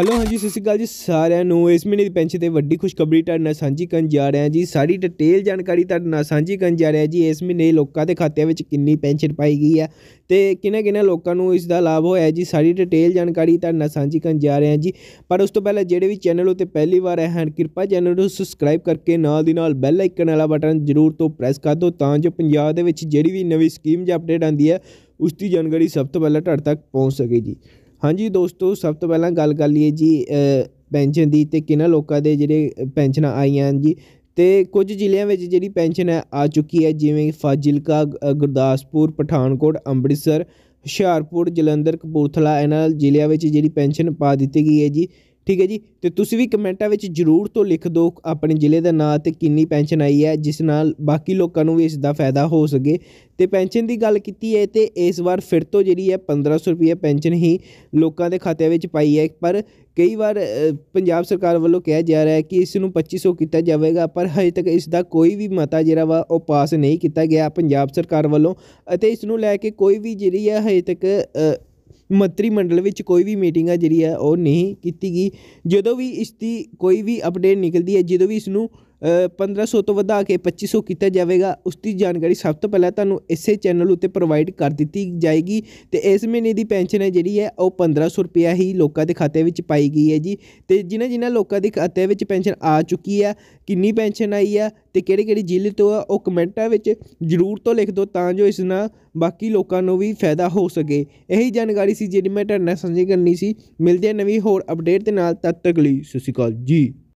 hello ਹਾਂਜੀ ਸਤਿ ਸ਼੍ਰੀ ਅਕਾਲ ਜੀ ਸਾਰਿਆਂ ਨੂੰ ਇਸ ਮਹੀਨੇ ਦੀ ਪੈਨਸ਼ਨ ਤੇ ਵੱਡੀ ਖੁਸ਼ਖਬਰੀ ਤੁਹਾਡੇ ਨਾਲ ਸਾਂਝੀ ਕਰਨ ਜਾ ਰਹੇ ਹਾਂ ਜੀ ਸਾਰੀ ਡਿਟੇਲ ਜਾਣਕਾਰੀ ਤੁਹਾਡੇ ਨਾਲ ਸਾਂਝੀ ਕਰਨ ਜਾ ਰਹੇ ਹਾਂ ਜੀ ਇਸ ਮਹੀਨੇ ਲੋਕਾਂ ਦੇ ਖਾਤਿਆਂ ਵਿੱਚ ਕਿੰਨੀ ਪੈਨਸ਼ਨ ਪਾਈ ਗਈ ਹੈ ਤੇ ਕਿਹਨਾਂ ਕਿਹਨਾਂ ਲੋਕਾਂ ਨੂੰ ਇਸ ਦਾ ਲਾਭ ਹੋਇਆ ਜੀ ਸਾਰੀ ਡਿਟੇਲ ਜਾਣਕਾਰੀ ਤੁਹਾਡੇ ਨਾਲ ਸਾਂਝੀ ਕਰਨ ਜਾ ਰਹੇ ਹਾਂ ਜੀ ਪਰ ਉਸ ਤੋਂ ਪਹਿਲਾਂ ਜਿਹੜੇ ਵੀ ਚੈਨਲ ਉਤੇ ਪਹਿਲੀ ਵਾਰ ਆਏ ਹਨ ਕਿਰਪਾ ਚੈਨਲ ਨੂੰ ਸਬਸਕ੍ਰਾਈਬ ਕਰਕੇ ਨਾਲ ਦੀ ਨਾਲ ਬੈਲ ਆਈਕਨ ਵਾਲਾ ਬਟਨ ਜ਼ਰੂਰ ਤੋਂ ਪ੍ਰੈਸ ਕਰ ਦਿਓ ਤਾਂ ਜੋ ਪੰਜਾਬ ਦੇ ਵਿੱਚ ਜਿਹੜੀ ਵੀ ਨਵੀਂ ਸਕੀਮ ਜਾਂ ਅਪਡੇਟ ਆਉਂਦੀ ਹੈ ਉਸ ਦੀ ਜਾਣਕਾਰੀ ਸਭ ਤੋਂ ਪਹਿਲਾਂ ਤੁਹਾਡੇ ਤੱਕ ਪਹੁੰਚ ਸਕੇ ਜੀ ਹਾਂਜੀ ਦੋਸਤੋ ਸਭ ਤੋਂ ਪਹਿਲਾਂ ਗੱਲ ਕਰ ਲਈਏ ਜੀ ਪੈਨਸ਼ਨ ਦੀ ਤੇ ਕਿਹਨਾਂ ਲੋਕਾਂ ਦੇ ਜਿਹੜੇ ਪੈਨਸ਼ਨਾਂ ਆਈਆਂ ਜੀ ਤੇ ਕੁਝ ਜ਼ਿਲ੍ਹਿਆਂ ਵਿੱਚ ਜਿਹੜੀ ਪੈਨਸ਼ਨ ਹੈ ਆ ਚੁੱਕੀ ਹੈ ਜਿਵੇਂ ਫਾਜ਼ਿਲਕਾ ਗੁਰਦਾਸਪੁਰ ਪਠਾਨਕੋਟ ਅੰਮ੍ਰਿਤਸਰ ਹੁਸ਼ਿਆਰਪੁਰ ਜਲੰਧਰ ਕਪੂਰਥਲਾ ਇਹਨਾਂ ਜ਼ਿਲ੍ਹਿਆਂ ਵਿੱਚ ਜਿਹੜੀ ਪੈਨਸ਼ਨ ਪਾ ਦਿੱਤੀ ਗਈ ਹੈ ਜੀ ਠੀਕ ਹੈ ਜੀ ਤੇ ਤੁਸੀਂ ਵੀ ਕਮੈਂਟਾਂ ਵਿੱਚ ਜਰੂਰ ਤੋਂ ਲਿਖ ਦਿਓ ਆਪਣੇ ਜ਼ਿਲ੍ਹੇ ਦਾ ਨਾਮ ਤੇ ਕਿੰਨੀ ਪੈਨਸ਼ਨ ਆਈ ਹੈ ਜਿਸ ਨਾਲ ਬਾਕੀ ਲੋਕਾਂ ਨੂੰ ਵੀ ਇਸ ਦਾ ਫਾਇਦਾ ਹੋ ਸਕੇ ਤੇ ਪੈਨਸ਼ਨ ਦੀ ਗੱਲ ਕੀਤੀ ਹੈ ਤੇ ਇਸ ਵਾਰ ਫਿਰ ਤੋਂ ਜਿਹੜੀ ਹੈ 1500 ਰੁਪਏ ਪੈਨਸ਼ਨ ਹੀ ਲੋਕਾਂ ਦੇ ਖਾਤਿਆਂ ਵਿੱਚ ਪਾਈ ਹੈ ਪਰ ਕਈ ਵਾਰ ਪੰਜਾਬ ਸਰਕਾਰ ਵੱਲੋਂ ਕਿਹਾ ਜਾ ਰਿਹਾ ਹੈ ਕਿ ਇਸ ਨੂੰ 2500 ਕੀਤਾ ਜਾਵੇਗਾ ਪਰ ਹਜੇ ਤੱਕ ਇਸ ਦਾ ਕੋਈ ਵੀ ਮਤਾ ਜਿਹੜਾ ਵਾ ਉਹ ਪਾਸ ਨਹੀਂ ਕੀਤਾ ਗਿਆ ਪੰਜਾਬ ਸਰਕਾਰ ਵੱਲੋਂ ਅਤੇ ਇਸ ਨੂੰ ਲੈ ਕੇ ਕੋਈ ਵੀ ਜਿਹੜੀ ਹੈ ਹਜੇ ਤੱਕ ਮੰਤਰੀ ਮੰਡਲ ਵਿੱਚ ਕੋਈ ਵੀ ਮੀਟਿੰਗ ਆ ਜਿਹੜੀ ਹੈ ਉਹ ਨਹੀਂ ਕੀਤੀ ਗਈ ਜਦੋਂ ਵੀ ਇਸ ਦੀ ਕੋਈ ਵੀ ਅਪਡੇਟ ਨਿਕਲਦੀ ਹੈ ਜਦੋਂ ਵੀ ਇਸ ਨੂੰ 1500 ਤੋਂ ਵਧਾ ਕੇ 2500 ਕੀਤਾ ਜਾਵੇਗਾ ਉਸ ਦੀ ਜਾਣਕਾਰੀ ਸਭ ਤੋਂ ਪਹਿਲਾਂ ਤੁਹਾਨੂੰ ਇਸੇ ਚੈਨਲ ਉੱਤੇ ਪ੍ਰੋਵਾਈਡ ਕਰ ਦਿੱਤੀ ਜਾਏਗੀ ਤੇ ਇਸ ਮਹੀਨੇ ਦੀ ਪੈਨਸ਼ਨ ਹੈ ਜਿਹੜੀ ਹੈ ਉਹ 1500 ਰੁਪਿਆ ਹੀ ਲੋਕਾਂ ਦੇ ਖਾਤੇ ਵਿੱਚ ਪਾਈ ਗਈ ਹੈ ਜੀ ਤੇ ਜਿਨ੍ਹਾਂ ਜਿਨ੍ਹਾਂ ਲੋਕਾਂ ਦੇ ਖਾਤੇ ਵਿੱਚ ਪੈਨਸ਼ਨ ਆ ਚੁੱਕੀ ਹੈ ਕਿੰਨੀ ਪੈਨਸ਼ਨ ਆਈ ਹੈ ਤੇ ਕਿਹੜੇ ਕਿਹੜੇ ਜ਼ਿਲ੍ਹੇ ਤੋਂ ਆ ਉਹ ਕਮੈਂਟਾਂ ਵਿੱਚ ਜ਼ਰੂਰ ਤੋਂ ਲਿਖ ਦਿਓ ਤਾਂ ਜੋ ਇਸ ਨਾਲ ਬਾਕੀ ਲੋਕਾਂ ਨੂੰ ਵੀ ਫਾਇਦਾ ਹੋ ਸਕੇ ਇਹੀ ਜਾਣਕਾਰੀ ਸੀ ਜਿਹੜੀ ਮੈਂ ਤੁਹਾਡੇ ਨਾਲ ਸਾਂਝੀ ਕਰਨੀ ਸੀ ਮਿਲਦੇ ਹਾਂ ਨਵੀਂ ਹੋਰ ਅਪਡੇਟ ਦੇ ਨਾਲ ਤਦ ਤੱਕ ਲਈ ਸਤਿ ਸ਼੍ਰੀ ਅਕਾਲ ਜੀ